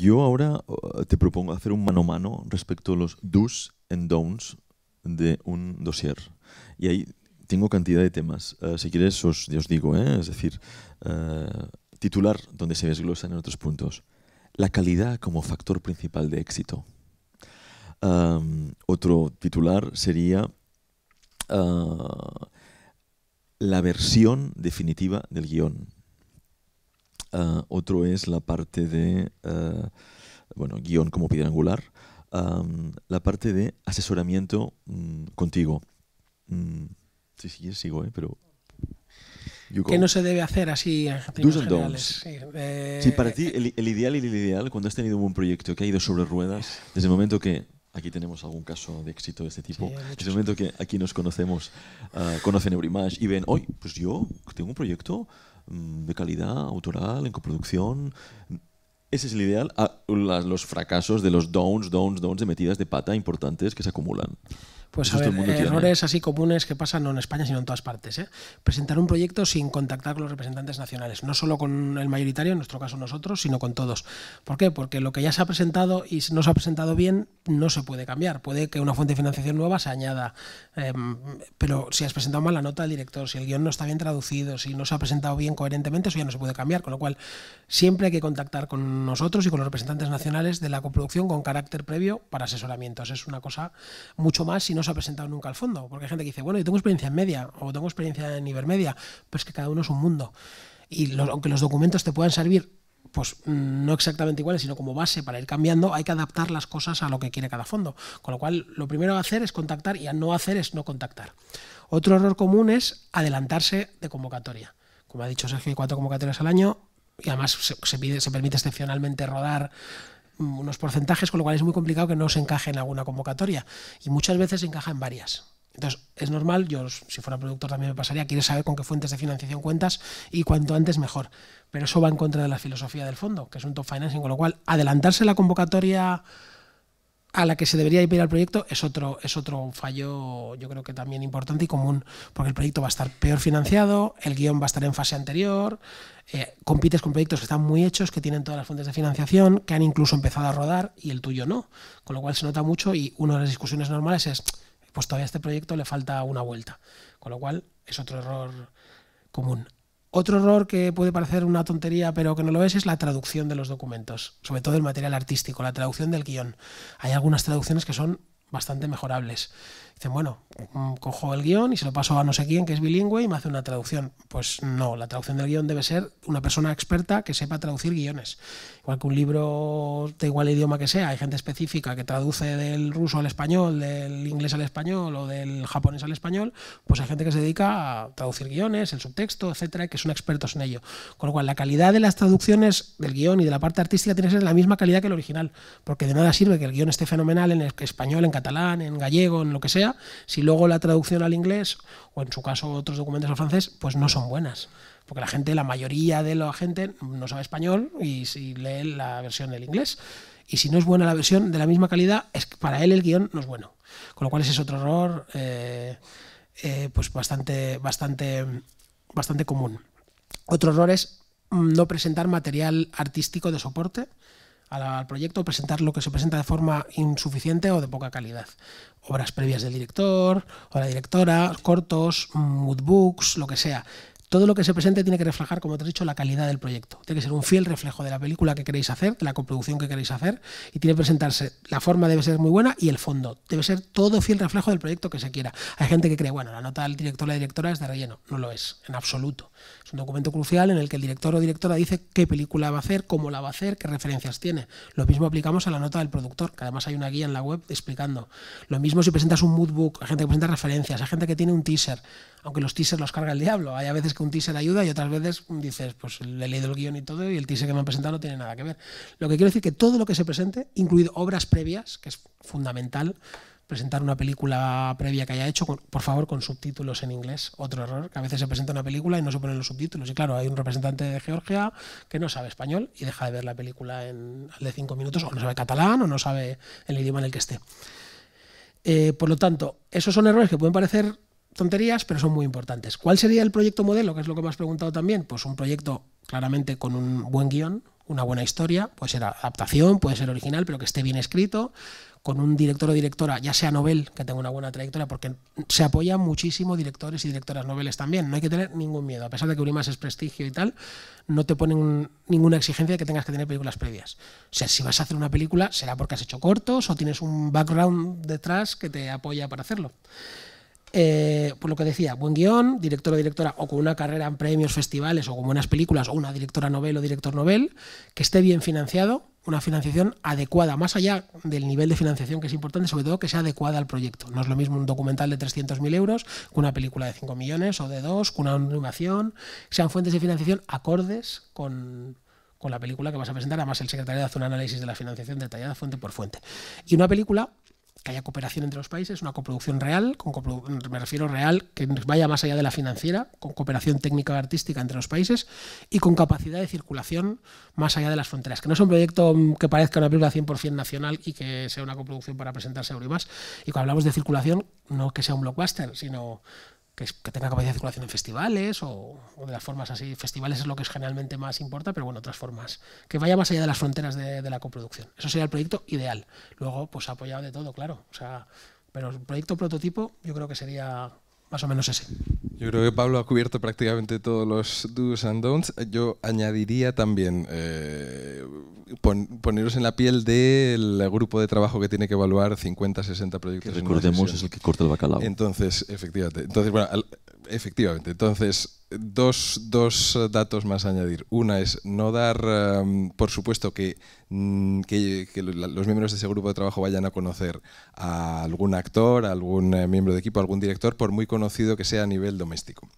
Yo ahora uh, te propongo hacer un mano a mano respecto a los do's and don'ts de un dossier. Y ahí tengo cantidad de temas. Eh, si quieres, os, os digo, eh, es decir, eh, titular donde se desglosan en otros puntos. La calidad como factor principal de éxito. otro titular sería la versión definitiva del guión. Ah, otro es la parte de, ah, bueno, guión como piedra angular, la parte de asesoramiento mm, contigo. Mm, sí, sí, sigo, ¿eh? pero... ¿Qué no se debe hacer así en generales? Sí, eh, sí, para ti el, ideal y el ideal, cuando has tenido un buen proyecto que ha ido sobre ruedas, desde el momento que aquí tenemos algún caso de éxito de este tipo. desde el momento que aquí nos conocemos, ah, conocen Eurimage y ven, hoy, pues yo tengo un proyecto Mm, de calidad, autoral, en coproducción, ese es el ideal. Ah, los fracasos de los downs, downs, downs de metidas de pata importantes que se acumulan. Pues errores así comunes que pasan no en España, sino en todas partes. ¿eh? Presentar un proyecto sin contactar con los representantes nacionales, no solo con el mayoritario, en nuestro caso nosotros, sino con todos. ¿Por qué? Porque lo que ya se ha presentado y no se ha presentado bien no se puede cambiar. Puede que una fuente de financiación nueva se añada, em, pero si has presentado mal la nota al director, si el guión no está bien traducido, si no se ha presentado bien coherentemente, eso ya no se puede cambiar. Con lo cual, siempre hay que contactar con nosotros y con los representantes nacionales de la coproducción con carácter previo para asesoramientos. Es una cosa mucho más si no se ha presentado nunca al fondo, porque hay gente que dice, bueno, yo tengo experiencia en media o tengo experiencia en Ibermedia, pero es que cada uno es un mundo. Y aunque los documentos te puedan servir pues mm, no exactamente iguales, sino como base para ir cambiando, hay que adaptar las cosas a lo que quiere cada fondo. Con lo cual, lo primero a hacer es contactar y a no hacer es no contactar. Otro error común es adelantarse de convocatoria. Como ha dicho Sergio, cuatro convocatorias al año, y además se, permite excepcionalmente rodar unos porcentajes, con lo cual es muy complicado que no se encaje en alguna convocatoria. Y muchas veces se encaja en varias. Entonces, es normal, yo si fuera productor también me pasaría, quieres saber con qué fuentes de financiación cuentas y cuanto antes mejor. Pero eso va en contra de la filosofía del fondo, que es un top financing, con lo cual adelantarse la convocatoria a la que se debería ir al proyecto es otro, es otro fallo, yo creo que también importante y común, porque el proyecto va a estar peor financiado, el guión va a estar en fase anterior, eh, compites con proyectos que están muy hechos, que tienen todas las fuentes de financiación, que han incluso empezado a rodar y el tuyo no, con lo cual se nota mucho y una de las discusiones normales es, pues todavía a este proyecto le falta una vuelta, con lo cual es otro error común. Otro error que puede parecer una tontería, pero que no lo es, es la traducción de los documentos, sobre todo el material artístico, la traducción del guión. Hay algunas traducciones que son bastante mejorables. Dicen, bueno, mm, cojo el guión y se lo paso a no sé quién que es bilingüe y me hace una traducción. Pues no, la traducción del guión debe ser una persona experta que sepa traducir guiones. Igual que un libro de igual idioma que sea, hay gente específica que traduce del ruso al español, del inglés al español o del japonés al español, pues hay gente que se dedica a traducir guiones, el subtexto, etcétera, y que son expertos en ello. Con lo cual, la calidad de las traducciones del guión y de la parte artística tiene que ser la misma calidad que el original, porque de nada sirve que el guión esté fenomenal en español, en catalán, en gallego, en lo que sea, si luego la traducción al inglés o en su caso otros documentos al francés, pues no son buenas. Porque la gente, la mayoría de la gente no sabe español y si lee la versión del inglés. Y si no es buena la versión de la misma calidad, es para él el guión no es bueno. Con lo cual ese es otro error eh, eh, pues bastante, bastante, bastante común. Otro error es mm, no presentar material artístico de soporte al proyecto, presentar lo que se presenta de forma insuficiente o de poca calidad. Obras previas del director o la directora, cortos, moodbooks, mm, lo que sea. Todo lo que se presente tiene que reflejar, como te he dicho, la calidad del proyecto. Tiene que ser un fiel reflejo de la película que queréis hacer, de la coproducción que queréis hacer, y tiene que presentarse. La forma debe ser muy buena y el fondo. Debe ser todo fiel reflejo del proyecto que se quiera. Hay gente que cree, bueno, la nota del director o la directora es de relleno. No lo es, en absoluto. Es un documento crucial en el que el director o directora dice qué película va a hacer, cómo la va a hacer, qué referencias tiene. Lo mismo aplicamos a la nota del productor, que además hay una guía en la web explicando. Lo mismo si presentas un moodbook, hay gente que presenta referencias, hay gente que tiene un teaser, aunque los teasers los carga el diablo. Hay veces que un teaser ayuda y otras veces dices, pues le he leído el guión y todo y el teaser que me han presentado no tiene nada que ver. Lo que quiero decir que todo lo que se presente, incluido obras previas, que es fundamental, presentar una película previa que haya hecho, por favor, con subtítulos en inglés. Otro error, que a veces se presenta una película y no se ponen los subtítulos. Y claro, hay un representante de Georgia que no sabe español y deja de ver la película en, al de cinco minutos, o no sabe catalán, o no sabe el idioma en el que esté. Eh, por lo tanto, esos son errores que pueden parecer tonterías, pero son muy importantes. ¿Cuál sería el proyecto modelo? Que es lo que me has preguntado también. Pues un proyecto claramente con un buen guión, una buena historia, puede ser adaptación, puede ser original, pero que esté bien escrito, con un director o directora, ya sea novel, que tenga una buena trayectoria, porque se apoya muchísimo directores y directoras noveles también. No hay que tener ningún miedo, a pesar de que Urimas es prestigio y tal, no te ponen ninguna exigencia de que tengas que tener películas previas. O sea, si vas a hacer una película, será porque has hecho cortos o tienes un background detrás que te apoya para hacerlo. Eh, por lo que decía, buen guión, director o directora, o con una carrera en premios, festivales, o con buenas películas, o una directora novel o director novel, que esté bien financiado, una financiación adecuada, más allá del nivel de financiación que es importante, sobre todo que sea adecuada al proyecto. No es lo mismo un documental de 300.000 euros que una película de 5 millones o de 2, con una animación, sean fuentes de financiación acordes con, con la película que vas a presentar, además el secretario hace un análisis de la financiación detallada fuente por fuente. Y una película que haya cooperación entre los países, una coproducción real, con me refiero real, que vaya más allá de la financiera, con cooperación técnica y artística entre los países y con capacidad de circulación más allá de las fronteras. Que no es un proyecto mm, que parezca una película 100% nacional y que sea una coproducción para presentarse a Euribas. Y cuando hablamos de circulación, no que sea un blockbuster, sino que, tenga capacidad de circulación en festivales o, de las formas así. Festivales es lo que es generalmente más importa, pero bueno, otras formas. Que vaya más allá de las fronteras de, la coproducción. Eso sería el proyecto ideal. Luego, pues apoyado de todo, claro. O sea, pero el proyecto prototipo yo creo que sería más o menos ese. Yo creo que Pablo ha cubierto prácticamente todos los do's and don'ts. Yo añadiría también eh, poneros en la piel del grupo de trabajo que tiene que evaluar 50, 60 proyectos. Que recordemos es el que corta el bacalao. Entonces, efectivamente. Entonces, bueno, efectivamente. Entonces, dos, eh, datos más a añadir. Una es no dar, em, por supuesto, que, mm, los miembros de ese grupo de trabajo vayan a conocer a algún actor, a algún eh, miembro de equipo, a algún director, por muy conocido que sea a nivel doméstico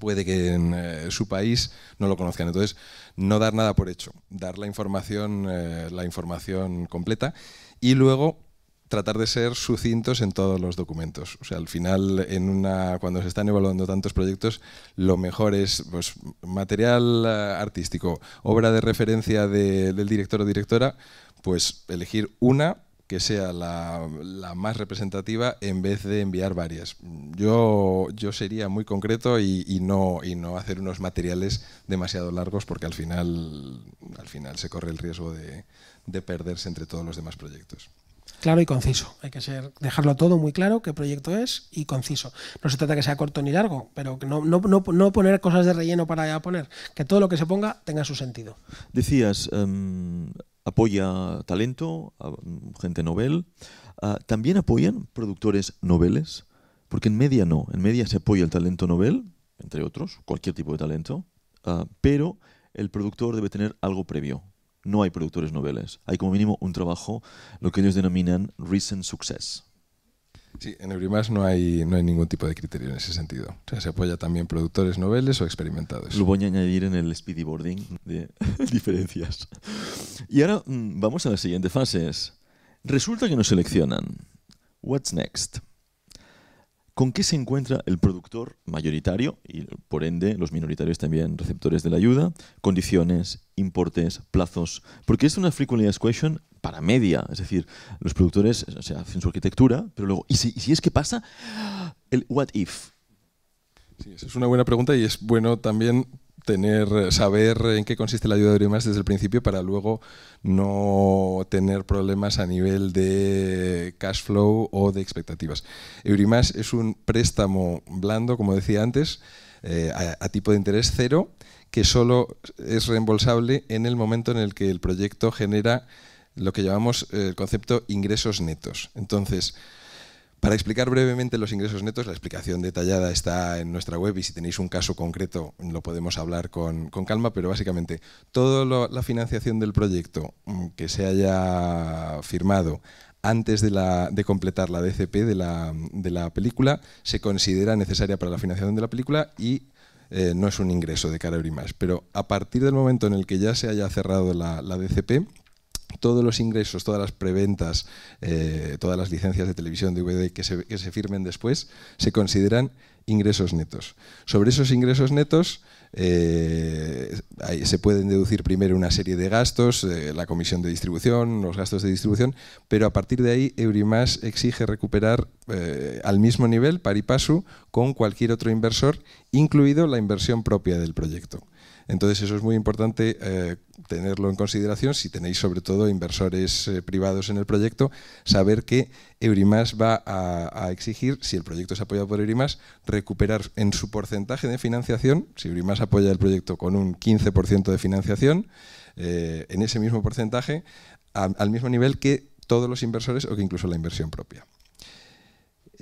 puede que en eh, su país no lo conozcan. Entonces, no dar nada por hecho, dar la información, la información completa y luego tratar de ser sucintos en todos los documentos. O sea, al final, en cuando se están evaluando tantos proyectos, lo mejor es pues, material eh, artístico, obra de referencia del director o directora, pues elegir una que sea la, más representativa en vez de enviar varias. Yo, yo sería muy concreto y, no, y no hacer unos materiales demasiado largos porque al final, al final se corre el riesgo de perderse entre todos los demás proyectos claro y conciso. Hay que ser, dejarlo todo muy claro, qué proyecto es y conciso. No se trata que sea corto ni largo, pero que no, poner cosas de relleno para poner. Que todo lo que se ponga tenga su sentido. Decías, em, apoya talento, gente novel. Ah, ¿También apoyan productores noveles? Porque en media no. En media se apoya el talento novel, entre otros, cualquier tipo de talento. Ah, pero el productor debe tener algo previo, no hay productores noveles. Hay como mínimo un trabajo, lo que ellos denominan recent success. Sí, en Eurimax no hay, no hay ningún tipo de criterio en ese sentido. O sea, se apoya también productores noveles o experimentados. Lo voy a añadir en el speedyboarding de diferencias. Y ahora mm, vamos a la siguiente fases. Resulta que nos seleccionan. What's next? ¿Con qué se encuentra el productor mayoritario y por ende los minoritarios también receptores de la ayuda? Condiciones, importes, plazos. Porque es una frequently asked question para media, es decir, los productores hacen su arquitectura, pero luego, ¿y si, es que pasa? El what if. Sí, es una buena pregunta y es bueno también tener, eh, saber en qué consiste la ayuda de Eurimas desde el principio para luego no tener problemas a nivel de cash flow o de expectativas. Eurimas es un préstamo blando, como decía antes, eh, a, tipo de interés cero, que solo es reembolsable en el momento en el que el proyecto genera lo que llamamos el concepto ingresos netos. Entonces, para explicar brevemente los ingresos netos, la explicación detallada está en nuestra web y si tenéis un caso concreto lo podemos hablar con, calma, pero básicamente toda la financiación del proyecto mm, que se haya firmado antes de, la, de, completar la DCP de la, película se considera necesaria para la financiación de la película y eh, no es un ingreso de cara a Pero a partir del momento en el que ya se haya cerrado la DCP, todos los ingresos, todas las preventas, eh, todas las licencias de televisión, de que que se firmen después, se consideran ingresos netos. Sobre esos ingresos netos eh, se pueden deducir primero una serie de gastos, eh, la comisión de distribución, los gastos de distribución, pero a partir de ahí Eurimas exige recuperar eh, al mismo nivel, pari paso, con cualquier otro inversor, incluido la inversión propia del proyecto. Entonces eso es muy importante eh, tenerlo en consideración si tenéis sobre todo inversores eh, privados en el proyecto, saber que Eurimas va a, exigir, si el proyecto es apoyado por Eurimas, recuperar en su porcentaje de financiación, si Eurimas apoya el proyecto con un 15% de financiación, en ese mismo porcentaje, al mismo nivel que todos los inversores o que incluso la inversión propia.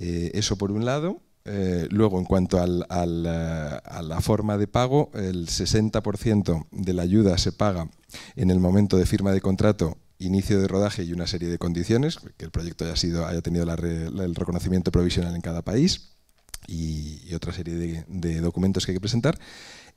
Eh, eso por un lado. Eh, luego, en cuanto eh, a la forma de pago, el 60% de la ayuda se paga en el momento de firma de contrato, inicio de rodaje y una serie de condiciones, que el proyecto haya, sido, tenido el reconocimiento provisional en cada país y, otra serie de, de documentos que hay que presentar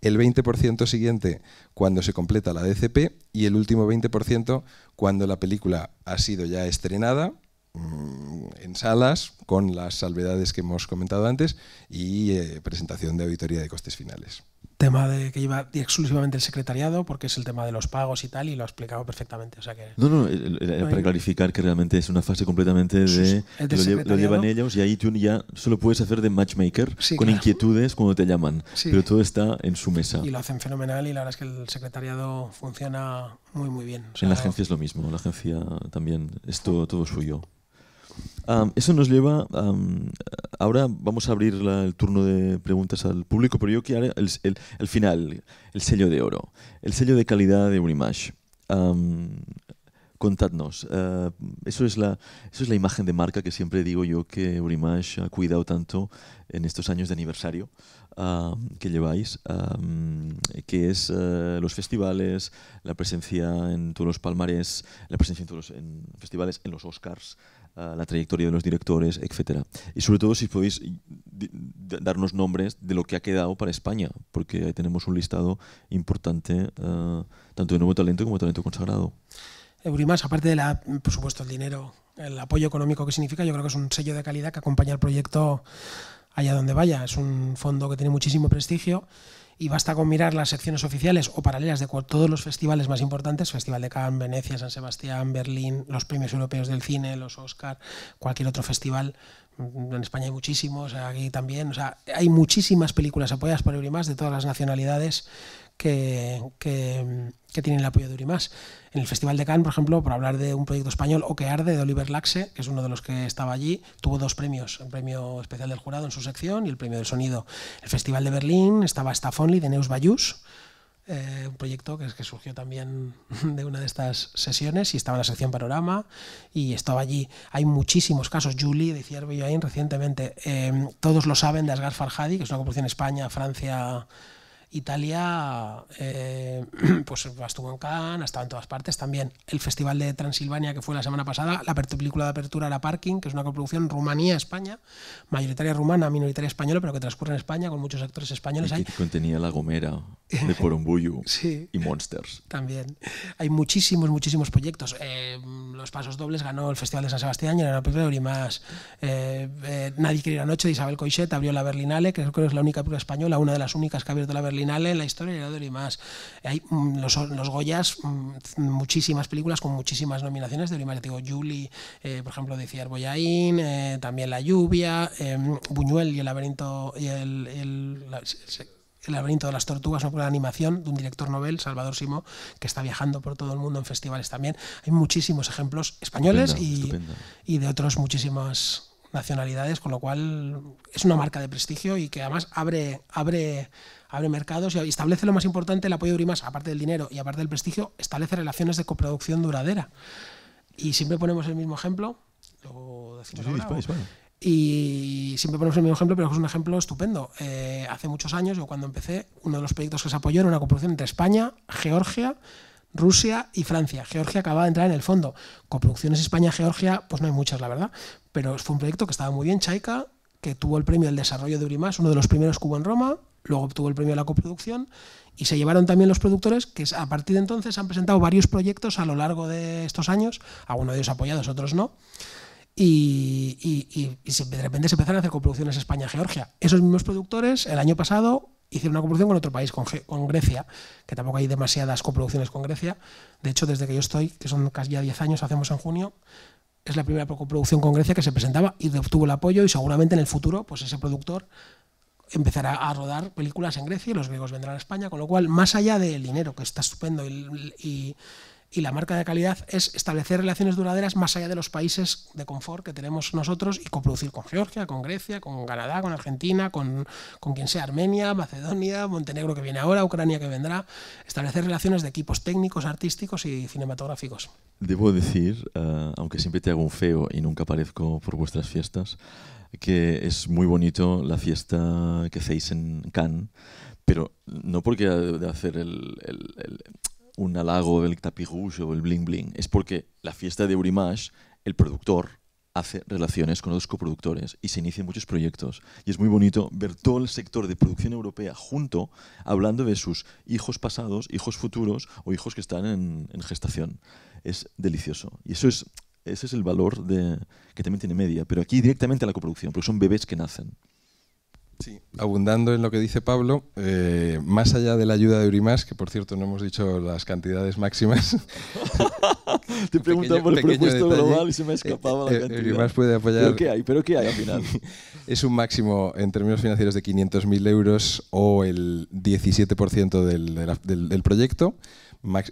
el 20% siguiente cuando se completa la DCP y el último 20% cuando la película ha sido ya estrenada Mm, en salas con las salvedades que hemos comentado antes y eh, presentación de auditoría de costes finales tema de que lleva exclusivamente el secretariado, porque es el tema de los pagos y tal, y lo ha explicado perfectamente. O sea que no, no, para clarificar que realmente es una fase completamente de... lo, llevan ellos y ahí tú ya solo puedes hacer de matchmaker con inquietudes cuando te llaman, pero todo está en su mesa. Y lo hacen fenomenal y la verdad es que el secretariado funciona muy, muy bien. en la agencia es lo mismo, la agencia también, es todo, todo suyo eso nos lleva. ahora vamos a abrir el turno de preguntas al público, pero yo quiero el, final, el sello de oro, el sello de calidad de Urimash contadnos, eh, eso, es la, imagen de marca que siempre digo yo que Urimash ha cuidado tanto en estos años de aniversario que lleváis, que es eh, los festivales, la presencia en todos los palmares la presencia en todos los festivales, en los Oscars, la trayectoria de los directores, etc. Y sobre todo si podéis darnos nombres de lo que ha quedado para España, porque ahí tenemos un listado importante, eh, tanto de nuevo talento como de talento consagrado. Eurimas, aparte de la, por supuesto, el dinero, el apoyo económico que significa, yo creo que es un sello de calidad que acompaña al proyecto allá donde vaya. Es un fondo que tiene muchísimo prestigio y basta con mirar las secciones oficiales o paralelas de todos los festivales más importantes, Festival de Cannes, Venecia, San Sebastián, Berlín, los premios europeos del cine, los Oscar, cualquier otro festival. Mm, en España hay muchísimos, aquí también. O sea, hay muchísimas películas apoyadas por Eurimás de todas las nacionalidades que, tienen el apoyo de Urimas. En el Festival de Cannes, por ejemplo, por hablar de un proyecto español, O que arde, de Oliver Laxe, que es uno de los que estaba allí, tuvo dos premios, el premio especial del jurado en su sección y el premio del sonido. El Festival de Berlín estaba Stafonli de Neus Bayus, eh, un proyecto que, que, surgió también de una de estas sesiones y estaba en la sección Panorama y estaba allí. Hay muchísimos casos. Julie de recientemente, eh, todos lo saben, de Asgar Farhadi, que es una composición España, Francia, Italia, eh, pues estuvo en Cannes, estaba en todas partes también. El Festival de Transilvania, que fue la semana pasada, la película de apertura era Parking, que es una coproducción Rumanía-España, mayoritaria rumana, minoritaria española, pero que transcurre en España con muchos actores españoles. ahí. contenía La Gomera, de Porumbuyu y Monsters. También. Hay muchísimos, muchísimos proyectos. Eh, Los Pasos Dobles ganó el Festival de San Sebastián, y era una película y más. Nadie quiere ir noche de Isabel Coixet abrió la Berlinale, que creo que es la única película española, una de las únicas que ha abierto la Berlinale en la historia de la Más. Hay mm, los, los Goyas, mm, muchísimas películas con muchísimas nominaciones de Oliver Digo, Julie, eh, por ejemplo, decía Arboyain, eh, también La Lluvia, em, Buñuel y el laberinto y el, el laberinto de las tortugas, una animación de un director novel, Salvador Simo, que está viajando por todo el mundo en festivales también. Hay muchísimos ejemplos españoles y, y, de otros muchísimas nacionalidades, con lo cual es una marca de prestigio y que además abre, abre abre mercados y establece lo más importante, el apoyo de URIMAS, aparte del dinero y aparte del prestigio, establece relaciones de coproducción duradera. Y siempre ponemos el mismo ejemplo, y siempre ponemos el mismo ejemplo, pero es un ejemplo estupendo. Eh, hace muchos años, yo cuando empecé, uno de los proyectos que se apoyó era una coproducción entre España, Georgia, Rusia y Francia. Georgia acababa de entrar en el fondo. Coproducciones España-Georgia, pues no hay muchas, la verdad. Pero fue un proyecto que estaba muy bien, Chaika, que tuvo el premio del desarrollo de Urimas, uno de los primeros que en Roma, luego obtuvo el premio de la coproducción y se llevaron también los productores que a partir de entonces han presentado varios proyectos a lo largo de estos años, algunos de ellos apoyados, otros no. Y, de repente se empezaron a hacer coproducciones España-Georgia. Esos mismos productores, el año pasado, hicieron una coproducción con otro país, con, con Grecia, que tampoco hay demasiadas coproducciones con Grecia. De hecho, desde que yo estoy, que son casi ya 10 años, hacemos en junio, es la primera coproducción con Grecia que se presentaba y obtuvo el apoyo y seguramente en el futuro, pues ese productor empezará a rodar películas en Grecia y los griegos vendrán a España, con lo cual, más allá del dinero, que está estupendo, y, la marca de calidad, es establecer relaciones duraderas más allá de los países de confort que tenemos nosotros y coproducir con Georgia, con Grecia, con Canadá, con Argentina, con, quien sea, Armenia, Macedonia, Montenegro que viene ahora, Ucrania que vendrá, establecer relaciones de equipos técnicos, artísticos y cinematográficos. Debo decir, eh, aunque siempre te hago un feo y nunca aparezco por vuestras fiestas, que es muy bonito la fiesta que hacéis en Cannes, pero no porque de hacer un halago del tapirrush o el bling bling, es porque la fiesta de Urimash, el productor, hace relaciones con otros coproductores y se inician muchos proyectos. Y es muy bonito ver todo el sector de producción europea junto, hablando de sus hijos pasados, hijos futuros o hijos que están en, en gestación. Es delicioso. Y eso es ese es el valor que también tiene media, pero aquí directamente a la coproducción, porque son bebés que nacen. Sí, abundando en lo que dice Pablo, eh, más allá de la ayuda de Urimas, que por cierto no hemos dicho las cantidades máximas. Te preguntado por el presupuesto global y se me ha escapado la eh, eh, cantidad. Urimas puede apoyar. ¿Pero qué hay? ¿Pero qué hay al final? es un máximo en términos financieros de 500.000 euros o el 17% del proyecto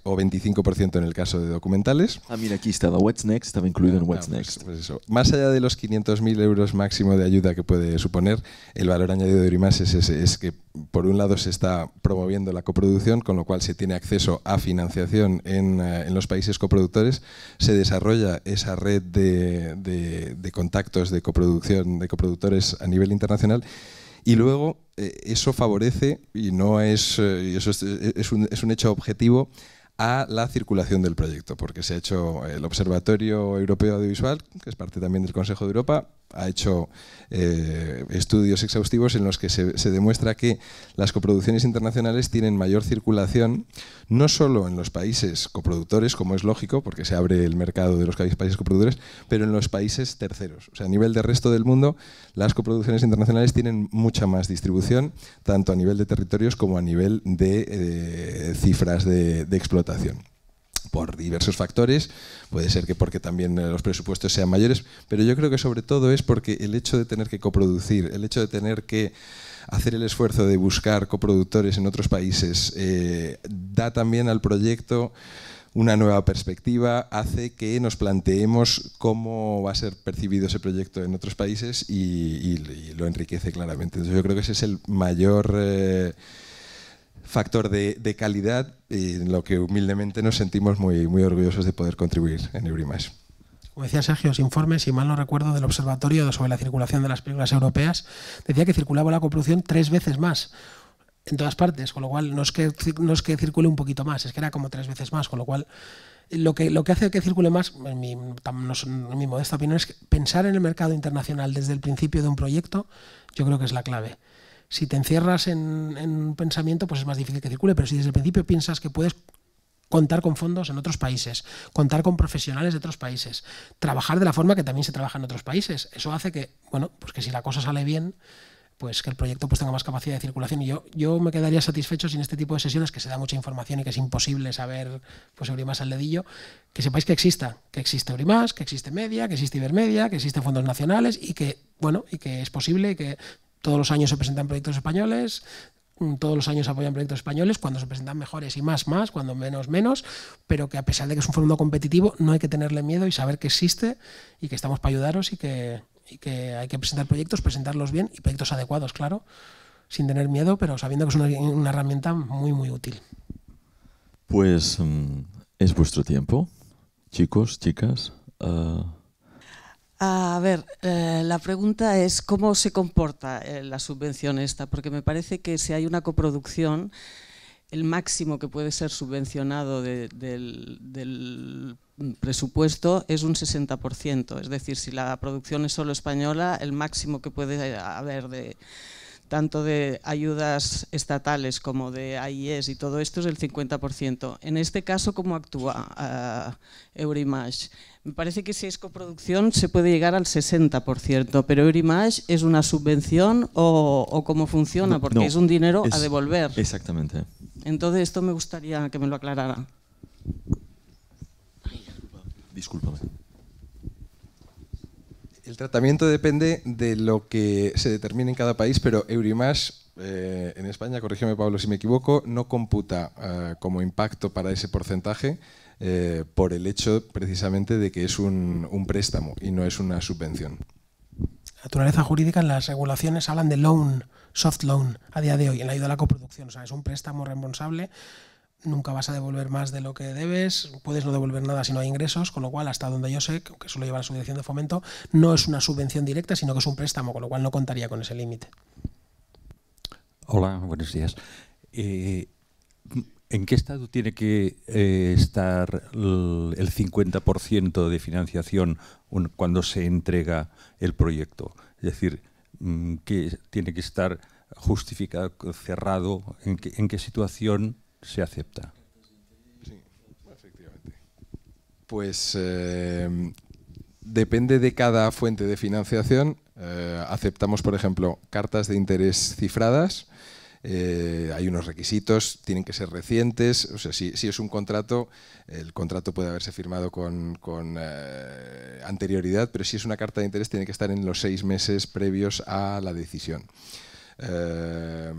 o 25% en el caso de documentales. Ah, mira, aquí estaba What's Next, estaba incluido en ah, What's pues, Next. Pues, eso. Más allá de los 500.000 euros máximo de ayuda que puede suponer, el valor añadido de Urimas es que por un lado se está promoviendo la coproducción, con lo cual se tiene acceso a financiación en, eh, en los países coproductores, se desarrolla esa red de, de, de contactos de coproducción, de coproductores a nivel internacional y luego eh, eso favorece, y no es, eh, eso eh, es, un, es un hecho objetivo, a la circulación del proyecto, porque se ha hecho el Observatorio Europeo Audiovisual, que es parte también del Consejo de Europa, ha hecho eh, estudios exhaustivos en los que se, demuestra que las coproducciones internacionales tienen mayor circulación, no solo en los países coproductores, como es lógico, porque se abre el mercado de los países coproductores, pero en los países terceros. O sea, a nivel del resto del mundo, las coproducciones internacionales tienen mucha más distribución, tanto a nivel de territorios como a nivel de eh, cifras de explotación por diversos factores, puede ser que porque también eh, los presupuestos sean mayores, pero yo creo que sobre todo es porque el hecho de tener que coproducir, el hecho de tener que hacer el esfuerzo de buscar coproductores en otros países, eh, da también al proyecto una nueva perspectiva, hace que nos planteemos cómo va a ser percibido ese proyecto en otros países y, lo enriquece claramente. Entonces yo creo que ese es el mayor... Eh, factor de, calidad y en lo que humildemente nos sentimos muy, muy orgullosos de poder contribuir en Eurimash. Como decía Sergio, los informes, si mal no recuerdo, del Observatorio sobre la circulación de las películas europeas, decía que circulaba la coproducción tres veces más en todas partes, con lo cual no es que, no que circule un poquito más, es que era como tres veces más, con lo cual eh, lo que, lo que hace que circule más, en mi, mi modesta opinión, es pensar en el mercado internacional desde el principio de un proyecto, yo creo que es la clave si te encierras en, un pensamiento, pues es más difícil que circule, pero si desde el principio piensas que puedes contar con fondos en otros países, contar con profesionales de otros países, trabajar de la forma que también se trabaja en otros países, eso hace que, bueno, pues que si la cosa sale bien, pues que el proyecto pues tenga más capacidad de circulación y yo, yo me quedaría satisfecho sin este tipo de sesiones que se da mucha información y que es imposible saber pues más al dedillo, que sepáis que exista, que existe Eurimás, que existe Media, que existe Ibermedia, que existen fondos nacionales y que, bueno, y que es posible y que todos los años se presentan proyectos españoles, mm, todos los años apoyan proyectos españoles, cuando se presentan mejores y más, más, cuando menos, menos, pero que a pesar de que es un fondo competitivo, no hay que tenerle miedo y saber que existe y que estamos para ayudaros y que, hay que presentar proyectos, presentarlos bien y proyectos adecuados, claro, sin tener miedo, pero sabiendo que es una, herramienta muy, muy útil. Pues mm, es vuestro tiempo, chicos, chicas. Ah, a ver, eh, la pregunta es cómo se comporta eh, la subvención esta, porque me parece que si hay una coproducción, el máximo que puede ser subvencionado del, presupuesto es un 60%. Es decir, si la producción es solo española, el máximo que puede eh, haber de tanto de ayudas estatales como de AIS y todo esto es el 50%. En este caso, ¿cómo actúa uh, Eurimage? Me parece que si es coproducción se puede llegar al 60%, pero Eurimage es una subvención o, cómo funciona, porque es un dinero a devolver. Exactamente. Entonces esto me gustaría que me lo aclarara. Discúlpame. El tratamiento depende de lo que se determine en cada país, pero Eurimash eh, en España, corrígeme Pablo si me equivoco, no computa eh, como impacto para ese porcentaje eh, por el hecho precisamente de que es un, préstamo y no es una subvención. Naturaleza jurídica, en las regulaciones hablan de loan, soft loan, a día de hoy, en la ayuda a la coproducción. O sea, es un préstamo responsable. nunca vas a devolver más de lo que debes, puedes no devolver nada si no hay ingresos, con lo cual, hasta donde yo sé, que suelo llevar la subvención de fomento, no es una subvención directa, sino que es un préstamo, con lo cual no contaría con ese límite. Hola, buenos días. Eh, ¿En qué estado tiene que eh, estar el, 50% de financiación cuando se entrega el proyecto? Es decir, mm, ¿qué tiene que estar justificado, cerrado, en, qué situación se acepta. Sí, efectivamente. Pues em, depende de cada fuente de financiación. Eh, aceptamos, por ejemplo, cartas de interés cifradas eh, hay unos requisitos, tienen que ser recientes, o sea, si, es un contrato, el contrato puede haberse firmado con, eh, anterioridad, pero si es una carta de interés tiene que estar en los seis meses previos a la decisión. Eh,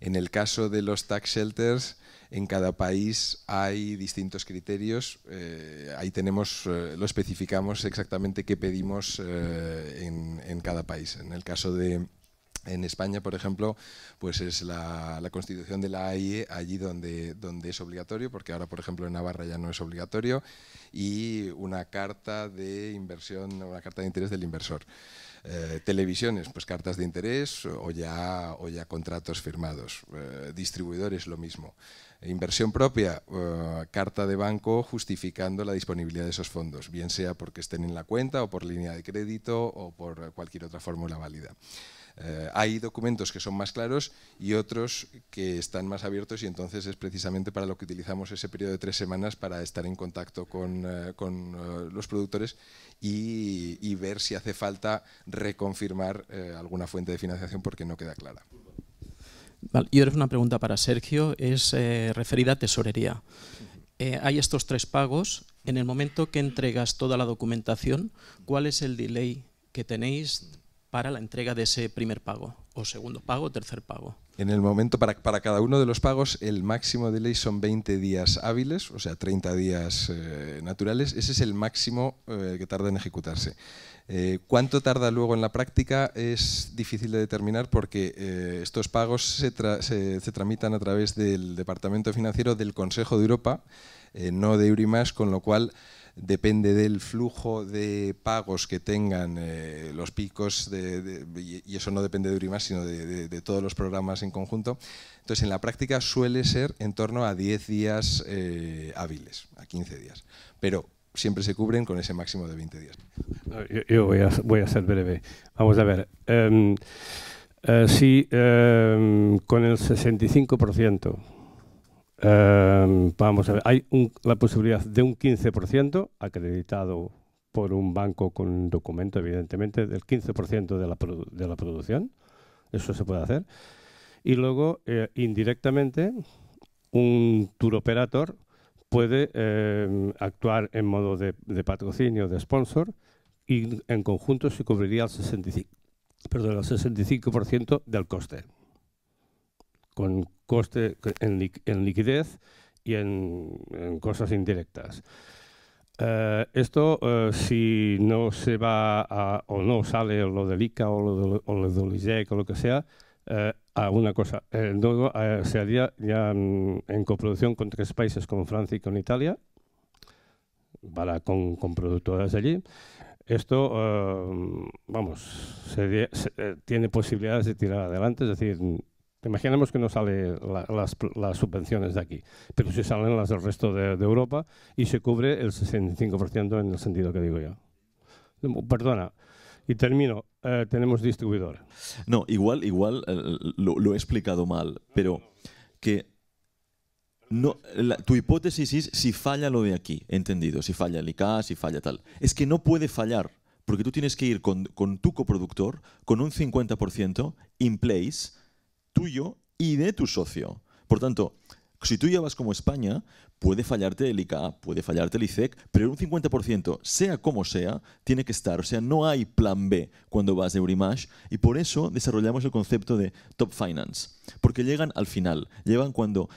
en el caso de los tax shelters, en cada país hay distintos criterios. ahí tenemos, lo especificamos exactamente qué pedimos en, cada país. En el caso de, en España, por ejemplo, pues es la, constitución de la AIE allí donde, es obligatorio, porque ahora, por ejemplo, en Navarra ya no es obligatorio, y una carta de inversión, una carta de interés del inversor. Eh, televisiones, pues cartas de interés o ya, contratos firmados. Eh, distribuidores, lo mismo. Inversión propia, eh, carta de banco justificando la disponibilidad de esos fondos, bien sea porque estén en la cuenta o por línea de crédito o por cualquier otra fórmula válida. Eh, hay documentos que son más claros y otros que están más abiertos y entonces es precisamente para lo que utilizamos ese periodo de tres semanas para estar en contacto con, eh, eh, los productores y, ver si hace falta reconfirmar alguna fuente de financiación porque no queda clara. y ahora una pregunta para Sergio, es referida a tesorería. hay estos tres pagos. En el momento que entregas toda la documentación, ¿cuál es el delay que tenéis para la entrega de ese primer pago, o segundo pago, o tercer pago. En el momento, para, cada uno de los pagos, el máximo de ley son 20 días hábiles, o sea, 30 días eh, naturales. Ese es el máximo eh, que tarda en ejecutarse. Eh, ¿Cuánto tarda luego en la práctica? Es difícil de determinar porque estos pagos se, tramitan a través del Departamento Financiero del Consejo de Europa, no de URIMAS, con lo cual depende del flujo de pagos que tengan eh, los picos, y eso no depende de Urimas, sino de, todos los programas en conjunto. Entonces, en la práctica suele ser en torno a 10 días eh, hábiles, a 15 días. Pero siempre se cubren con ese máximo de 20 días. Yo, voy, a, voy, a, ser breve. Vamos a ver. Sí, em, eh, si em, con el 65% Em, vamos a ver, hay la posibilidad de un 15% acreditado por un banco con un documento, evidentemente, del 15% de la, de la producción. Eso se puede hacer. Y luego, eh, indirectamente, un tour operator puede em, actuar en modo de, patrocinio, de sponsor, y en conjunto se cubriría el 65%, perdón, el 65 del coste con coste en, liquidez y en, cosas indirectas. Eh, esto, eh, si no se va o no sale lo del ICA o lo, o lo del ISEC o lo que sea, eh, a una cosa. luego se haría ya en coproducción con tres países, con Francia y con Italia, para, con, productoras productoras allí. Esto, vamos, tiene posibilidades de tirar adelante, es decir, Imaginemos que no salen las, subvenciones de aquí, pero si salen las del resto de, Europa y se cubre el 65% en el sentido que digo yo. Perdona, y termino. Eh, tenemos distribuidor. No, igual, igual eh, lo, he explicado mal, pero que no, tu hipótesis es si falla lo de aquí, entendido, si falla el ICA, si falla tal. Es que no puede fallar, porque tú tienes que ir con, con tu coproductor, con un 50% in place, tuyo y de tu socio. Por tanto, si tú vas como España, puede fallarte el ICA, puede fallarte el ICEC, e pero un 50%, sea como sea, tiene que estar. O sea, no hay plan B cuando vas de Eurimash y por eso desarrollamos el concepto de Top Finance, porque llegan al final, llegan cuando,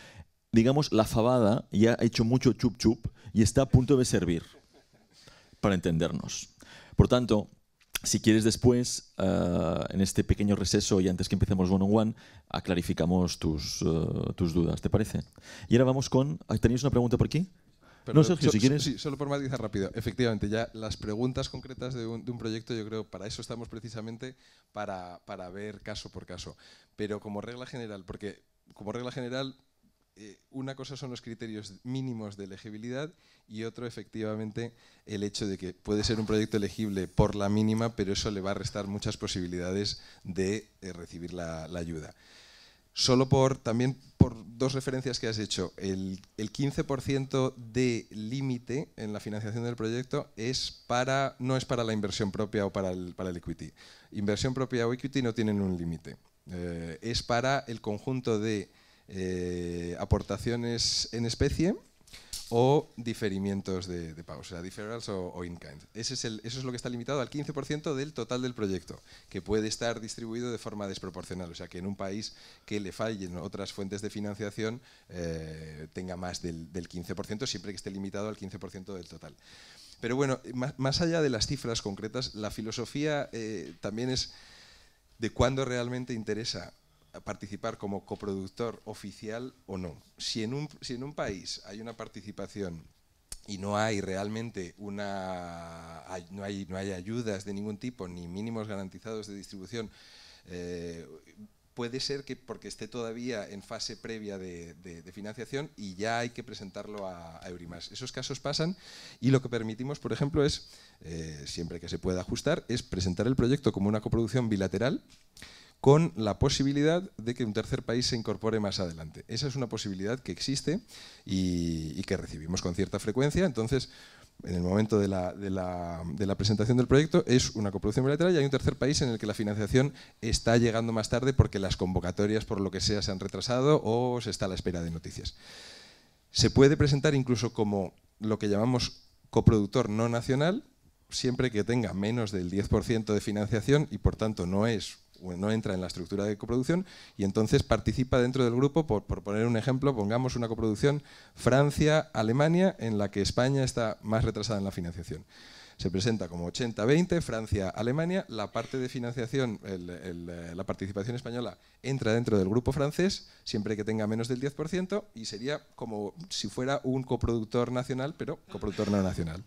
digamos, la fabada ya ha hecho mucho chup chup y está a punto de servir, para entendernos. Por tanto, si quieres después, ah, en este pequeño receso y antes que empecemos one on one, aclarificamos tus, ah, tus dudas, ¿te parece? Y ahora vamos con... ¿Tenéis una pregunta por aquí? no, Sergio, si quieres. Sí, solo por matizar rápido. Efectivamente, ya las preguntas concretas de un, de un proyecto, yo creo, para eso estamos precisamente, para, para, ver caso por caso. Pero como regla general, porque como regla general, eh, una cosa son los criterios mínimos de elegibilidad y otro efectivamente el hecho de que puede ser un proyecto elegible por la mínima, pero eso le va a restar muchas posibilidades de eh, recibir la, ayuda. Solo por, también por dos referencias que has hecho, el, 15% de límite en la financiación del proyecto es para, no es para la inversión propia o para el, para el equity. Inversión propia o equity no tienen un límite. Eh, es para el conjunto de eh, aportaciones en especie o diferimientos de, de pagos, o sea, deferrals o, in-kind. eso es lo que está limitado al 15% del total del proyecto, que puede estar distribuido de forma desproporcional, o sea, que en un país que le fallen otras fuentes de financiación eh, tenga más del, 15%, siempre que esté limitado al 15% del total. Pero bueno, más, allá de las cifras concretas, la filosofía eh, también es de cuándo realmente interesa participar como coproductor oficial o no. Si en un, si en un país hay una participación y no hay realmente una hay, no hay ayudas de ningún tipo ni mínimos garantizados de distribución eh, puede ser que porque esté todavía en fase previa de, financiación y ya hay que presentarlo a, Eurimas. Esos casos pasan y lo que permitimos, por ejemplo, es, eh, siempre que se pueda ajustar, es presentar el proyecto como una coproducción bilateral con la posibilidad de que un tercer país se incorpore más adelante. Esa es una posibilidad que existe y, que recibimos con cierta frecuencia. Entonces, en el momento de la, de la, presentación del proyecto, es una coproducción bilateral y hay un tercer país en el que la financiación está llegando más tarde porque las convocatorias, por lo que sea, se han retrasado o se está a la espera de noticias. Se puede presentar incluso como lo que llamamos coproductor no nacional, siempre que tenga menos del 10% de financiación y por tanto no es no entra en la estructura de coproducción y entonces participa dentro del grupo, por, poner un ejemplo, pongamos una coproducción Francia-Alemania en la que España está más retrasada en la financiación se presenta como 80-20, Francia-Alemania, la parte de financiación, la participación española entra dentro del grupo francés, siempre que tenga menos del 10%, y sería como si fuera un coproductor nacional, pero coproductor no nacional.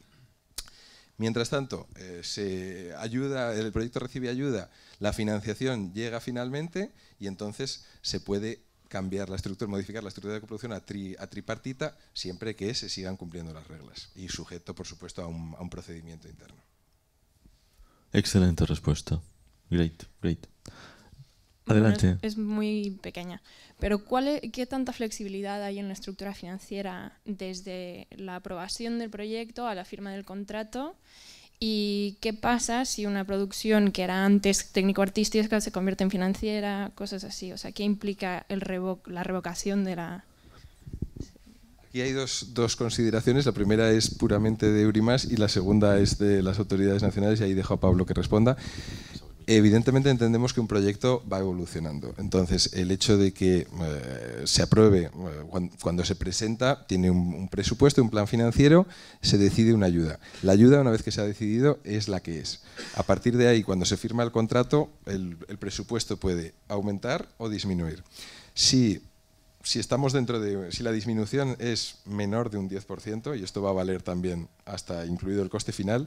Mientras tanto, eh, se ayuda, el proyecto recibe ayuda, la financiación llega finalmente y entonces se puede cambiar la estructura, modificar la estructura de coproducción a, a tripartita siempre que se sigan cumpliendo las reglas y sujeto, por supuesto, a un, a un procedimiento interno. Excelente respuesta. Great, great. Adelante. Es, muy pequeña. Pero ¿cuál e, ¿qué tanta flexibilidad hay en la estructura financiera desde la aprobación del proyecto a la firma del contrato? ¿Y qué pasa si una producción que era antes técnico-artística se convierte en financiera? Cosas así. O sea, ¿qué implica el la revocación de la... Aquí hay dos, dos, consideraciones. La primera es puramente de Eurimas y la segunda es de las autoridades nacionales y ahí dejo a Pablo que responda evidentemente entendemos que un proyecto va evolucionando. Entonces, el hecho de que eh, se apruebe eh, cuando, se presenta, tiene un, presupuesto, un plan financiero, se decide una ayuda. La ayuda, una vez que se ha decidido, es la que es. A partir de ahí, cuando se firma el contrato, el, presupuesto puede aumentar o disminuir. estamos dentro de si la disminución es menor de un 10% y esto va a valer también hasta incluido el coste final,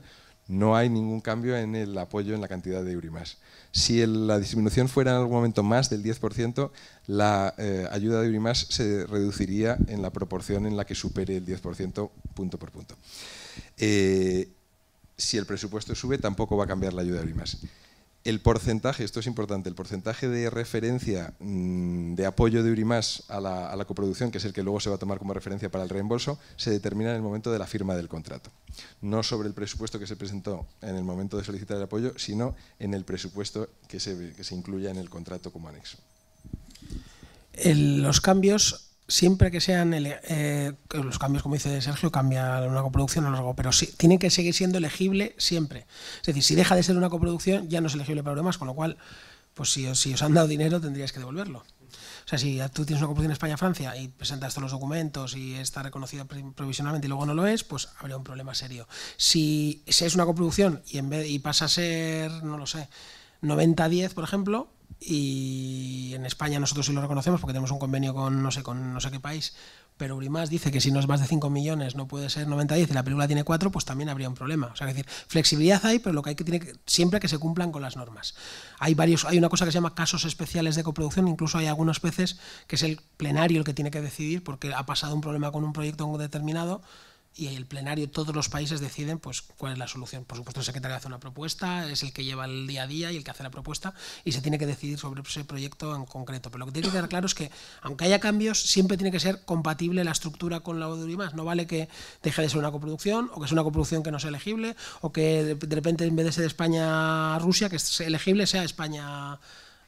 no hay ningún cambio en el apoyo en la cantidad de Eurimas. Si la disminución fuera en algún momento más del 10%, la eh, ayuda de Eurimas se reduciría en la proporción en la que supere el 10% punto por punto. Eh, si el presupuesto sube, tampoco va a cambiar la ayuda de Eurimas el porcentaje, esto es importante, el porcentaje de referencia mm, de apoyo de URIMAS a la, coproducción, que es el que luego se va a tomar como referencia para el reembolso, se determina en el momento de la firma del contrato. No sobre el presupuesto que se presentó en el momento de solicitar el apoyo, sino en el presupuesto que se, incluya en el contrato como anexo. los cambios siempre que sean eh, los cambios, como dice Sergio, cambia una coproducción lo algo, pero sí, tienen que seguir siendo elegible siempre. Es decir, si deja de ser una coproducción, ya no es elegible para problemas, con lo cual, pues si, si os han dado dinero, tendrías que devolverlo. O sea, si tú tienes una coproducción España-Francia y presentas todos los documentos y está reconocida provisionalmente y luego no lo es, pues habría un problema serio. Si, es una coproducción y, en vez, y pasa a ser, no lo sé, 90-10, por ejemplo, y en España nosotros sí lo reconocemos porque tenemos un convenio con no sé, con no sé qué país, pero Urimás dice que si no es más de 5 millones no puede ser 90 y la película tiene 4, pues también habría un problema. O sea, decir, flexibilidad hay, pero lo que hay que tiene que, siempre que se cumplan con las normas. Hay varios, hay una cosa que se llama casos especiales de coproducción, incluso hay algunas veces que es el plenario el que tiene que decidir porque ha pasado un problema con un proyecto determinado y el plenario todos los países deciden pues, cuál es la solución. Por supuesto, el secretario hace una propuesta, es el que lleva el día a día y el que hace la propuesta y se tiene que decidir sobre ese proyecto en concreto. Pero lo que tiene que quedar claro es que, aunque haya cambios, siempre tiene que ser compatible la estructura con la más No vale que deje de ser una coproducción o que sea una coproducción que no sea elegible o que de repente en vez de ser España-Rusia, que es elegible, sea España... -Rusia,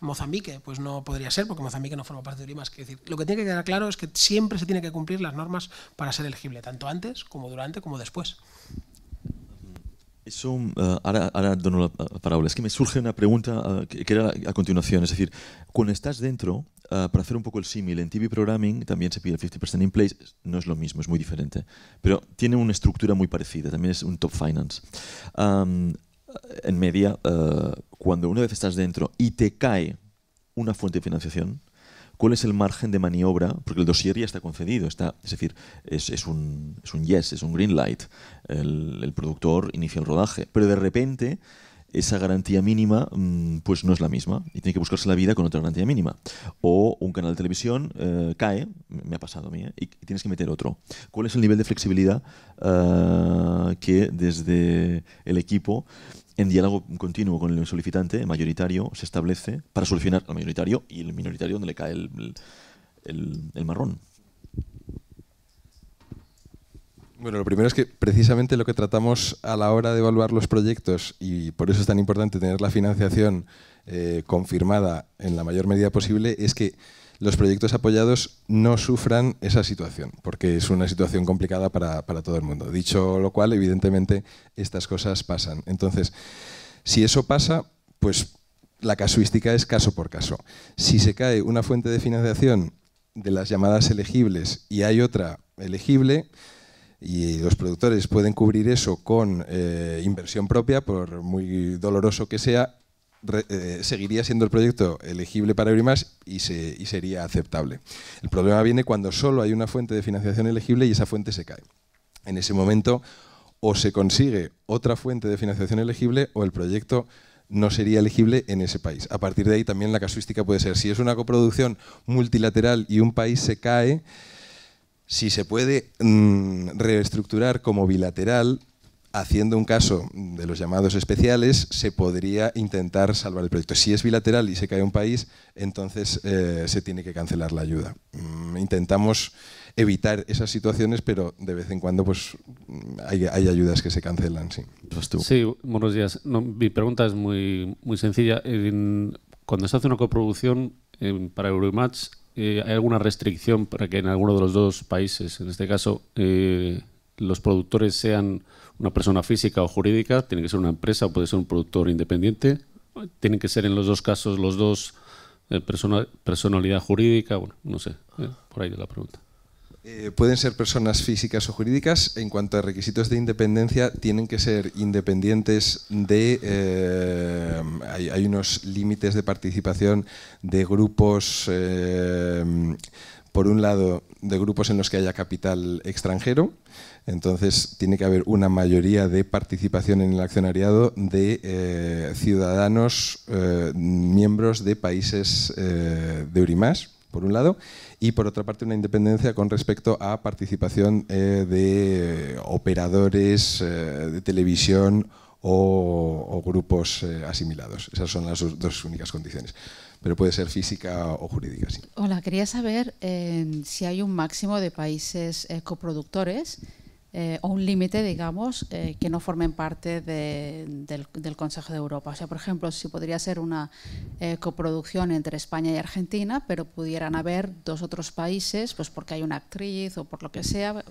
Mozambique, pues no podría ser, porque Mozambique no forma parte de Urimas. decir, lo que tiene que quedar claro es que siempre se tiene que cumplir las normas para ser elegible, tanto antes como durante como después. Eso, eh, ahora, dono la palabra. Es que me surge una pregunta eh, que, era a continuación. Es decir, cuando estás dentro, eh, para hacer un poco el símil, en TV Programming también se pide el 50% in place. No es lo mismo, es muy diferente. Pero tiene una estructura muy parecida. También es un top finance en media, eh, cuando una vez estás dentro y te cae una fuente de financiación, ¿cuál es el margen de maniobra? Porque el dossier ya está concedido, está, es decir, es, un, yes, es un green light. El, productor inicia el rodaje, pero de repente esa garantía mínima mm, pues no es la misma y tiene que buscarse la vida con otra garantía mínima. O un canal de televisión eh, cae, me ha pasado a mí, eh, y tienes que meter otro. ¿Cuál es el nivel de flexibilidad que desde el equipo en diálogo continuo con el solicitante, mayoritario, se establece para solucionar al mayoritario y el minoritario donde le cae el, marrón. Bueno, lo primero es que precisamente lo que tratamos a la hora de evaluar los proyectos, y por eso es tan importante tener la financiación eh, confirmada en la mayor medida posible, es que los proyectos apoyados no sufran esa situación, porque es una situación complicada para, todo el mundo. Dicho lo cual, evidentemente, estas cosas pasan. Entonces, si eso pasa, pues la casuística es caso por caso. Si se cae una fuente de financiación de las llamadas elegibles y hay otra elegible, y los productores pueden cubrir eso con eh, inversión propia, por muy doloroso que sea, eh, seguiría siendo el proyecto elegible para Eurimax y, sería aceptable. El problema viene cuando solo hay una fuente de financiación elegible y esa fuente se cae. En ese momento o se consigue otra fuente de financiación elegible o el proyecto no sería elegible en ese país. A partir de ahí también la casuística puede ser, si es una coproducción multilateral y un país se cae, si se puede mm, reestructurar como bilateral, haciendo un caso de los llamados especiales, se podría intentar salvar el proyecto. Si es bilateral y se cae un país, entonces eh, se tiene que cancelar la ayuda. Mm, intentamos evitar esas situaciones, pero de vez en cuando pues, hay, ayudas que se cancelan. Sí, buenos días. mi pregunta es muy, muy sencilla. cuando se hace una coproducción para Euromatch, eh, ¿hay alguna restricción para que en alguno de los dos países, en este caso, eh, los productores sean una persona física o jurídica, tiene que ser una empresa o puede ser un productor independiente. Tienen que ser en los dos casos los dos eh, personalidad jurídica, bueno, no sé, eh, por ahí de la pregunta. Eh, pueden ser personas físicas o jurídicas. En cuanto a requisitos de independencia, tienen que ser independientes de... hay, unos límites de participación de grupos por un lado, de grupos en los que haya capital extranjero, entonces tiene que haber una mayoría de participación en el accionariado de eh, ciudadanos eh, miembros de países eh, de Urimás, por un lado, y por otra parte una independencia con respecto a participación de operadores de televisión o grupos asimilados. Esas son las dos únicas condiciones pero puede ser física o jurídica. Sí. Hola, quería saber eh, si hay un máximo de países eh, coproductores eh, o un límite, digamos, que no formen parte de, del, del, Consejo de Europa. O sea, por ejemplo, si podría ser una coproducción entre España y Argentina, pero pudieran haber dos otros países, pues porque hay una actriz o por lo que sea,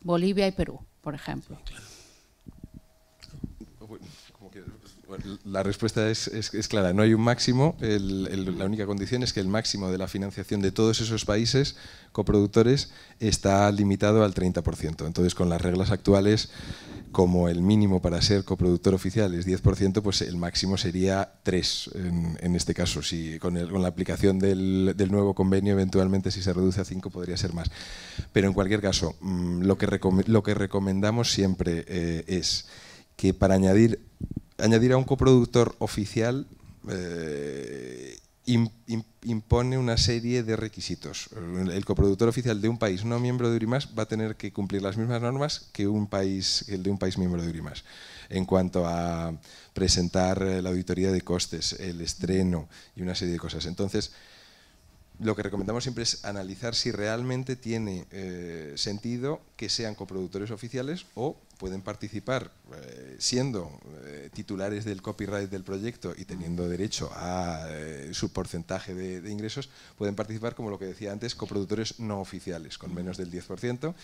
Bolivia y Perú, por ejemplo. la respuesta es, clara, no hay un máximo. la única condición es que el máximo de la financiación de todos esos países coproductores está limitado al 30%. Entonces, con las reglas actuales, como el mínimo para ser coproductor oficial es 10%, pues el máximo sería 3 en, este caso. Si con, la aplicación del, nuevo convenio, eventualmente si se reduce a 5 podría ser más. Pero en cualquier caso, mm, lo que, recomendamos siempre eh, es que para añadir añadir a un coproductor oficial eh, impone una serie de requisitos. El coproductor oficial de un país no miembro de URIMAS va a tener que cumplir las mismas normas que un país, el de un país miembro de URIMAS en cuanto a presentar eh, la auditoría de costes, el estreno y una serie de cosas. Entonces, lo que recomendamos siempre es analizar si realmente tiene eh, sentido que sean coproductores oficiales o pueden participar eh, siendo eh, titulares del copyright del proyecto y teniendo derecho a eh, su porcentaje de, ingresos, pueden participar, como lo que decía antes, coproductores no oficiales, con menos del 10%.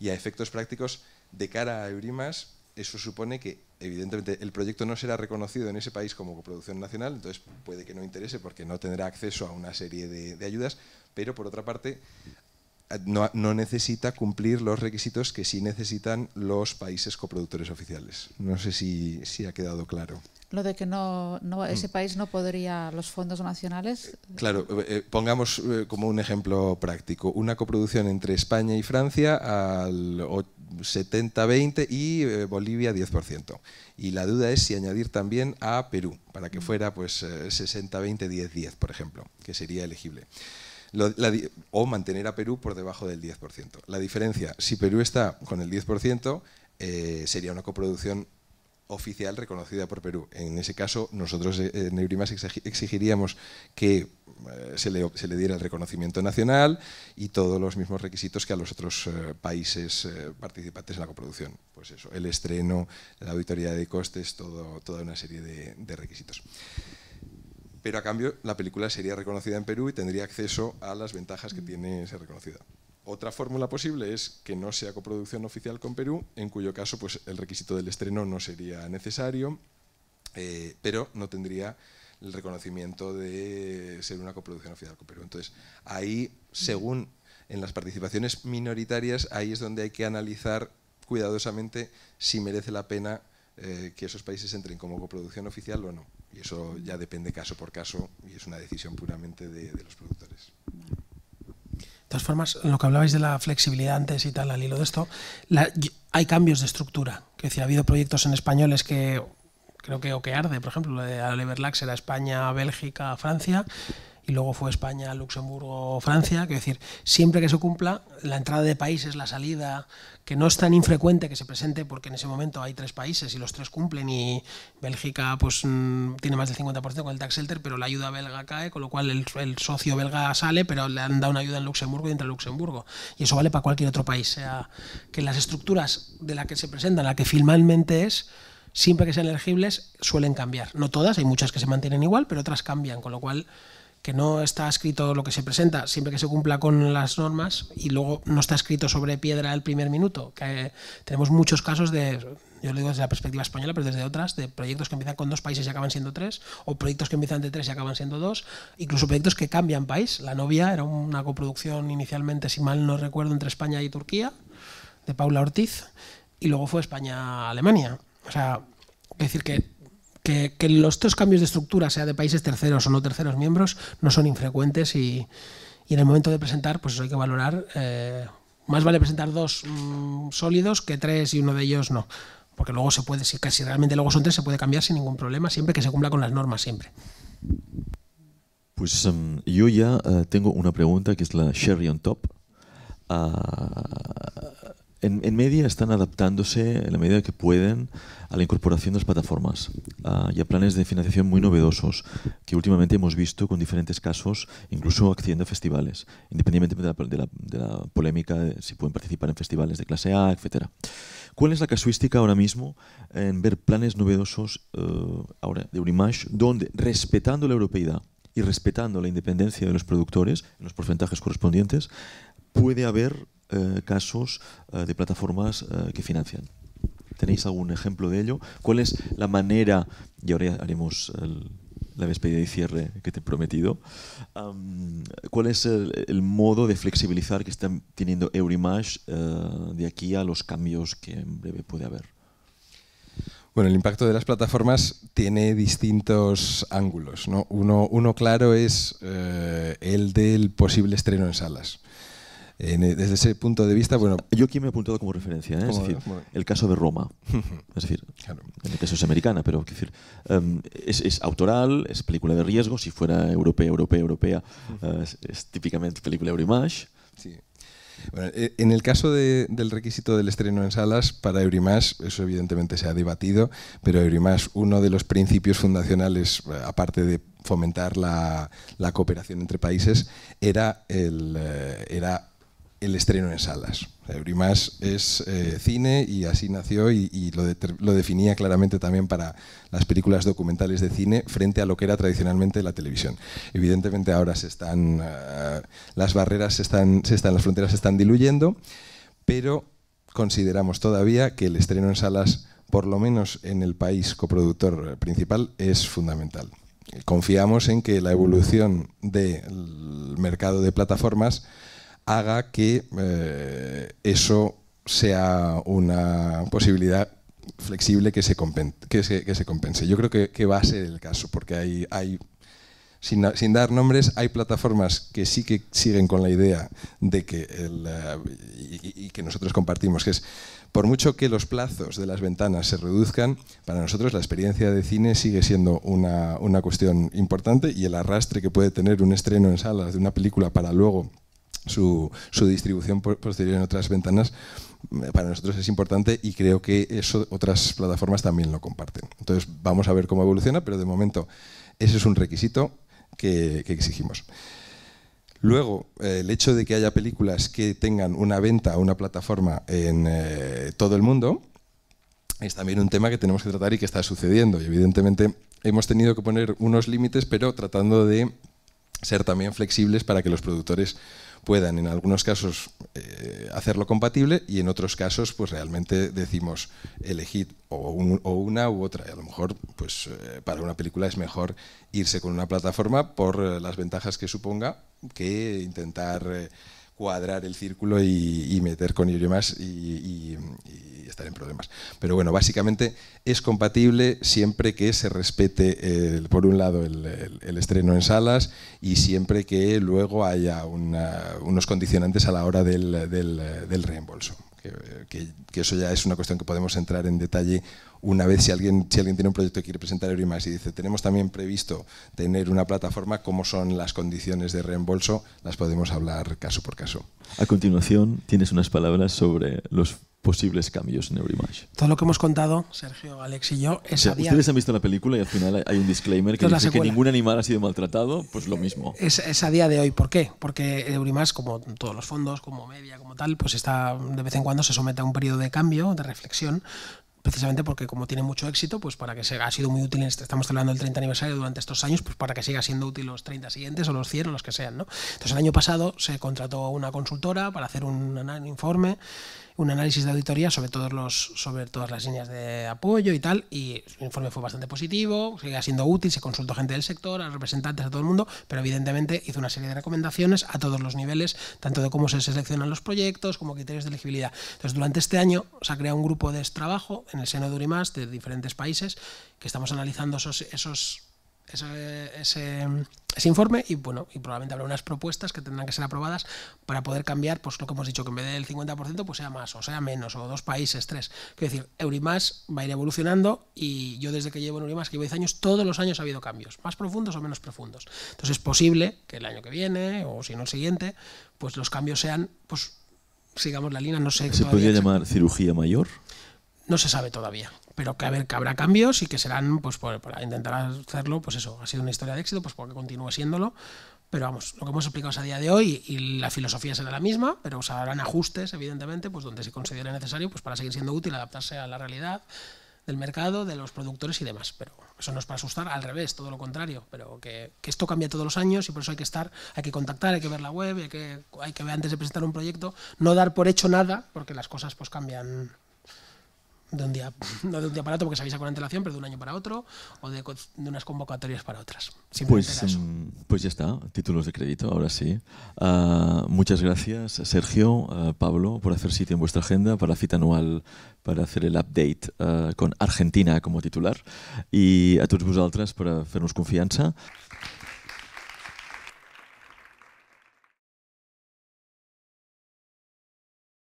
Y a efectos prácticos, de cara a Eurimas, eso supone que, evidentemente, el proyecto no será reconocido en ese país como coproducción nacional, entonces puede que no interese porque no tendrá acceso a una serie de ayudas, pero por otra parte, no, necesita cumplir los requisitos que sí necesitan los países coproductores oficiales. No sé si, ha quedado claro. Lo de que ese mm. país no podría, los fondos nacionales. Eh, claro, eh, eh, pongamos como un ejemplo práctico, una coproducción entre España y Francia al 70-20 y Bolivia 10%. Y la duda es si añadir también a Perú, para que mm. fuera pues 60-20-10-10, por ejemplo, que sería elegible o mantener a Perú por debajo del 10%. La diferencia, si Perú está con el 10%, eh, sería una coproducción oficial reconocida por Perú. En ese caso, nosotros eh, en Eurimas exigiríamos que eh, se le, diera el reconocimiento nacional y todos los mismos requisitos que a los otros eh, países participantes en la coproducción. Pues eso, el estreno, la auditoría de costes, todo, toda una serie de requisitos pero a cambio la película sería reconocida en Perú y tendría acceso a las ventajas que mm. tiene ser reconocida. Otra fórmula posible es que no sea coproducción oficial con Perú, en cuyo caso pues, el requisito del estreno no sería necesario, eh, pero no tendría el reconocimiento de ser una coproducción oficial con Perú. Entonces, ahí, mm. según en las participaciones minoritarias, ahí es donde hay que analizar cuidadosamente si merece la pena eh, que esos países entren como coproducción oficial o no. Y eso ya depende caso por caso y es una decisión puramente de, los productores. De todas formas, lo que hablabais de la flexibilidad antes y tal, al hilo de esto, hay cambios de estructura. Que decir, ha habido proyectos en españoles que creo que arde, por ejemplo, de Oliver era España, Bélgica, Francia, y luego fue España, Luxemburgo, Francia. Quiero decir, siempre que se cumpla, la entrada de países, la salida, que no es tan infrecuente que se presente porque en ese momento hay tres países y los tres cumplen y Bélgica pues mm, tiene más del 50% con el tax shelter, pero la ayuda belga cae, con lo cual el, socio belga sale, pero le han dado una ayuda en Luxemburgo y entra en Luxemburgo. Y eso vale para cualquier otro país. sea que las estructuras de la que se presentan, la que finalmente es, siempre que sean elegibles, suelen cambiar. No todas, hay muchas que se mantienen igual, pero otras cambian, con lo cual que no está escrito lo que se presenta, siempre que se cumpla con las normas y luego no está escrito sobre piedra el primer minuto. tenemos muchos casos de, yo lo digo desde la perspectiva española, pero desde otras, de proyectos que empiezan con dos países y acaban siendo tres, o proyectos que empiezan de tres y acaban siendo dos, incluso proyectos que cambian país. La novia era una coproducción inicialmente, si mal no recuerdo, entre España y Turquía, de Paula Ortiz, y luego fue España-Alemania. O sea, decir que que, los tres cambios de estructura, sea de países terceros o no terceros miembros, no son infrecuentes y, en el momento de presentar, pues eso hay que valorar. Eh, más vale presentar dos mm, sólidos que tres y uno de ellos no. Porque luego se puede, si casi realmente luego son tres, se puede cambiar sin ningún problema, siempre que se cumpla con las normas, siempre. Pues em, yo ya eh, tengo una pregunta que es la Sherry on Top. Ah, en, media están adaptándose en la medida que pueden a la incorporación de las plataformas y a planes de financiación muy novedosos que últimamente hemos visto con diferentes casos, incluso accediendo a festivales, independientemente de la, polémica si pueden participar en festivales de clase A, etc. ¿Cuál es la casuística ahora mismo en ver planes novedosos eh, ahora de Unimash donde, respetando la europeidad y respetando la independencia de los productores en los porcentajes correspondientes, puede haber eh, casos eh, de plataformas eh, que financian. ¿Tenéis algún ejemplo de ello? ¿Cuál es la manera, y ahora haremos la despedida y cierre que te he prometido, cuál es el, modo de flexibilizar que está teniendo Eurimage de aquí a los cambios que en breve puede haber? Bueno, el impacto de las plataformas tiene distintos ángulos. ¿no? Uno, claro es el del posible estreno en salas. E, desde ese punto de vista, bueno... Yo aquí me he apuntado como referencia, ¿eh? es decir, el caso de Roma. Es decir, en el caso es americana, pero decir, em, es, autoral, es película de riesgo, si fuera europea, europea, europea, eh, es, típicamente película Eurimash Sí. E, en el caso del requisito del estreno en salas, para Eurimash, eso evidentemente se ha debatido, pero Eurimash, uno de los principios fundacionales, eh, aparte de fomentar la, la cooperación entre países, era, el, eh, era el estreno en salas. Eurimás es eh, cine y así nació y, lo, definía claramente también para las películas documentales de cine frente a lo que era tradicionalmente la televisión. Evidentemente ahora se están, ah, las barreras se están, las fronteras se están diluyendo, pero consideramos todavía que el estreno en salas, por lo menos en el país coproductor principal, es fundamental. Confiamos en que la evolución del mercado de plataformas haga que eh, eso sea una posibilidad flexible que se, que se, compense. Yo creo que, va a ser el caso, porque hay, sin, dar nombres, hay plataformas que sí que siguen con la idea de que, eh, y, que nosotros compartimos, que es, por mucho que los plazos de las ventanas se reduzcan, para nosotros la experiencia de cine sigue siendo una, una cuestión importante y el arrastre que puede tener un estreno en salas de una película para luego su, distribución posterior en otras ventanas mm, para nosotros es importante y creo que eso otras plataformas también lo comparten. Entonces vamos a ver cómo evoluciona, pero de momento ese es un requisito que, exigimos. Luego, eh, el hecho de que haya películas que tengan una venta a una plataforma en eh, todo el mundo es también un tema que tenemos que tratar y que está sucediendo. Y evidentemente hemos tenido que poner unos límites, pero tratando de ser también flexibles para que los productores puedan en algunos casos eh, hacerlo compatible y en otros casos pues realmente decimos elegir o, una u otra. Y a lo mejor pues eh, para una película es mejor irse con una plataforma por eh, las ventajas que suponga que intentar cuadrar el círculo y, meter con ellos y, y, y, estar en problemas. Pero bueno, básicamente es compatible siempre que se respete, por un lado, el, estreno en salas y siempre que luego haya unos condicionantes a la hora del reembolso que, eso ya es una cuestión que podemos entrar en detalle una vez si alguien, si alguien tiene un proyecto que quiere presentar Eurimax y dice, tenemos también previsto tener una plataforma, cómo son las condiciones de reembolso, las podemos hablar caso por caso. A continuación, tienes unas palabras sobre los posibles cambios en Eurimash. Todo lo que hemos contado, Sergio, Alex y yo, es Ustedes han visto la película y al final hay un disclaimer que dice que ningún animal ha sido maltratado, pues lo mismo. Es, a día de hoy. ¿Por qué? Porque Eurimash, como todos los fondos, como media, como tal, pues está de vez en cuando se somete a un periodo de cambio, de reflexión, precisamente porque como tiene mucho éxito, pues para que sea, ha sido muy útil, este, estamos hablando del 30 aniversario durante estos años, pues para que siga siendo útil los 30 siguientes o los 100 o los que sean, ¿no? Entonces el año pasado se contrató una consultora para hacer un informe un análisis de auditoría sobre, todos los, sobre todas las líneas de apoyo y tal, y el informe fue bastante positivo, sigue siendo útil, se consultó gente del sector, a representantes, de todo el mundo, pero evidentemente hizo una serie de recomendaciones a todos los niveles, tanto de cómo se seleccionan los proyectos como criterios de elegibilidad. Entonces, durante este año se ha creado un grupo de trabajo en el seno de Urimas de diferentes países que estamos analizando esos ese, ese, informe y bueno, y probablemente habrá unas propuestas que tendrán que ser aprobadas para poder cambiar, pues lo que hemos dicho, que en vez del 50% pues sea más o sea menos, o dos países, tres. Quiero decir, Eurimas va a ir evolucionando y yo desde que llevo en Eurimas, que llevo 10 años, todos los años ha habido cambios, más profundos o menos profundos. Entonces es posible que el año que viene, o si no el siguiente, pues los cambios sean, pues sigamos la línea, no sé. ¿Se podría llamar cirugía mayor? No se sabe todavía pero que a ver que habrá cambios y que serán, pues para intentar hacerlo, pues eso, ha sido una historia de éxito, pues porque continúe siéndolo. Pero vamos, lo que hemos explicado es a día de hoy y la filosofía será la misma, pero se harán ajustes, evidentemente, pues donde se considere necesario, pues para seguir siendo útil, adaptarse a la realidad del mercado, de los productores y demás. Pero eso no es para asustar, al revés, todo lo contrario. Pero que, que, esto cambia todos los años y por eso hay que estar, hay que contactar, hay que ver la web, hay que, hay que ver antes de presentar un proyecto, no dar por hecho nada, porque las cosas pues cambian de un día, no de un día para otro porque se avisa con antelación, pero de un año para otro o de, unas convocatorias para otras. Pues, mm, pues ya está, títulos de crédito, ahora sí. Ah, muchas gracias, Sergio, ah, Pablo, por hacer sitio en vuestra agenda para la cita anual, para hacer el update ah, con Argentina como titular y a todos vosotros por hacernos confianza.